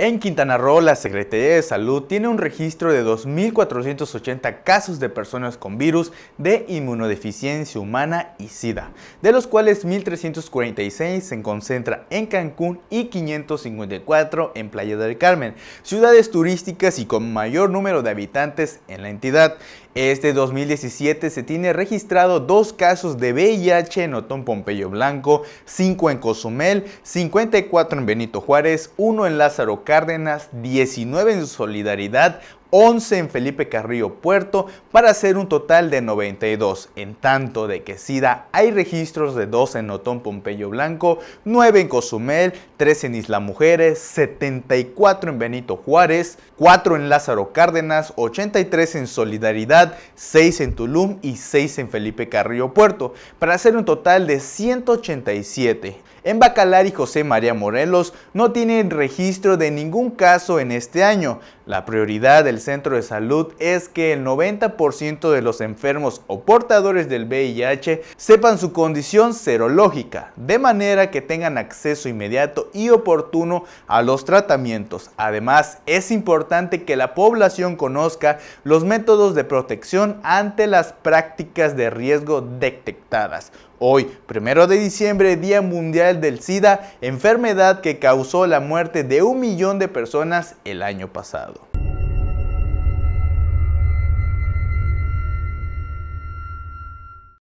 En Quintana Roo, la Secretaría de Salud tiene un registro de 2.480 casos de personas con virus de inmunodeficiencia humana y SIDA, de los cuales 1.346 se concentra en Cancún y 554 en Playa del Carmen, ciudades turísticas y con mayor número de habitantes en la entidad. Este 2017 se tiene registrado dos casos de VIH en Otón Pompeyo Blanco, 5 en Cozumel, 54 en Benito Juárez, uno en Lázaro Cárdenas 19 en solidaridad 11 en Felipe Carrillo Puerto para hacer un total de 92, en tanto de que SIDA hay registros de 2 en Notón Pompeyo Blanco, 9 en Cozumel, 3 en Isla Mujeres, 74 en Benito Juárez, 4 en Lázaro Cárdenas, 83 en Solidaridad, 6 en Tulum y 6 en Felipe Carrillo Puerto, para hacer un total de 187. En Bacalar y José María Morelos no tienen registro de ningún caso en este año. La prioridad del centro de salud es que el 90% de los enfermos o portadores del VIH sepan su condición serológica, de manera que tengan acceso inmediato y oportuno a los tratamientos. Además, es importante que la población conozca los métodos de protección ante las prácticas de riesgo detectadas. Hoy, primero de diciembre, Día Mundial del SIDA, enfermedad que causó la muerte de un millón de personas el año pasado.